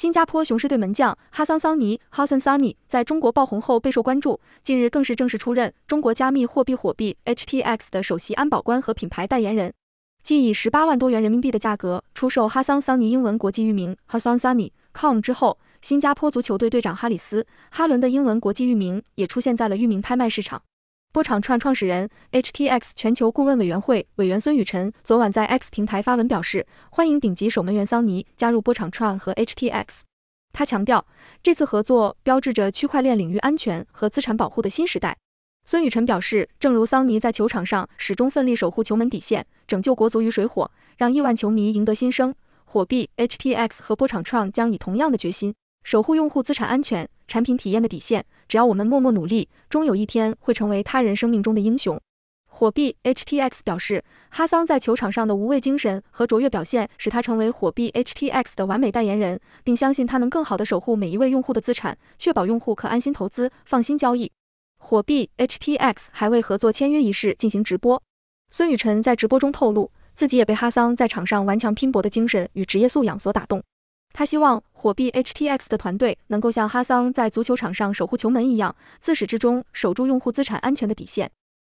新加坡雄狮队门将哈桑桑尼 （Hassan s n 在中国爆红后备受关注，近日更是正式出任中国加密货币货币 （HTX） 的首席安保官和品牌代言人。继以十八万多元人民币的价格出售哈桑桑尼英文国际域名 （Hassan s n c o m 之后，新加坡足球队队长哈里斯·哈伦的英文国际域名也出现在了域名拍卖市场。波场创创始人 HTX 全球顾问委员会委员孙雨晨昨晚在 X 平台发文表示，欢迎顶级守门员桑尼加入波场创和 HTX。他强调，这次合作标志着区块链领域安全和资产保护的新时代。孙雨晨表示，正如桑尼在球场上始终奋力守护球门底线，拯救国足于水火，让亿万球迷赢得新生，火币 HTX 和波场创将以同样的决心。守护用户资产安全、产品体验的底线，只要我们默默努力，终有一天会成为他人生命中的英雄。火币 HTX 表示，哈桑在球场上的无畏精神和卓越表现，使他成为火币 HTX 的完美代言人，并相信他能更好地守护每一位用户的资产，确保用户可安心投资、放心交易。火币 HTX 还为合作签约仪式进行直播。孙雨晨在直播中透露，自己也被哈桑在场上顽强拼搏的精神与职业素养所打动。他希望火币 HTX 的团队能够像哈桑在足球场上守护球门一样，自始至终守住用户资产安全的底线。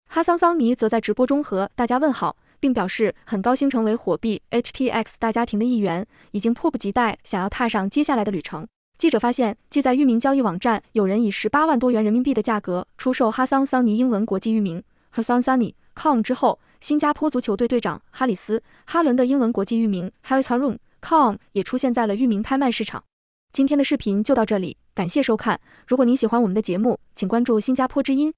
哈桑桑尼则在直播中和大家问好，并表示很高兴成为火币 HTX 大家庭的一员，已经迫不及待想要踏上接下来的旅程。记者发现，即在域名交易网站，有人以十八万多元人民币的价格出售哈桑桑尼英文国际域名 hassansunny.com 之后，新加坡足球队队长哈里斯哈伦的英文国际域名 harris h a r u n com 也出现在了域名拍卖市场。今天的视频就到这里，感谢收看。如果您喜欢我们的节目，请关注新加坡之音。